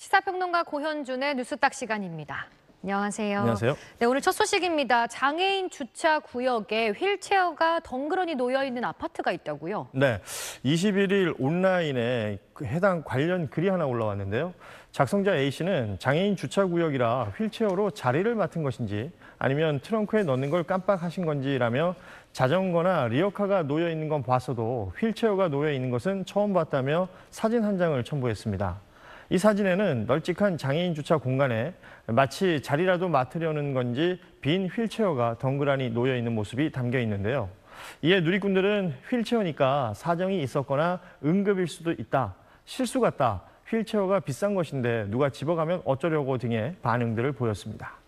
시사평론가 고현준의 뉴스딱 시간입니다. 안녕하세요. 안녕하세요. 네, 오늘 첫 소식입니다. 장애인 주차 구역에 휠체어가 덩그러니 놓여 있는 아파트가 있다고요. 네. 21일 온라인에 해당 관련 글이 하나 올라왔는데요. 작성자 A 씨는 장애인 주차 구역이라 휠체어로 자리를 맡은 것인지 아니면 트렁크에 넣는 걸 깜빡하신 건지라며 자전거나 리어카가 놓여 있는 건 봤어도 휠체어가 놓여 있는 것은 처음 봤다며 사진 한 장을 첨부했습니다. 이 사진에는 널찍한 장애인 주차 공간에 마치 자리라도 맡으려는 건지 빈 휠체어가 덩그라니 놓여 있는 모습이 담겨 있는데요. 이에 누리꾼들은 휠체어니까 사정이 있었거나 응급일 수도 있다, 실수 같다, 휠체어가 비싼 것인데 누가 집어가면 어쩌려고 등의 반응들을 보였습니다.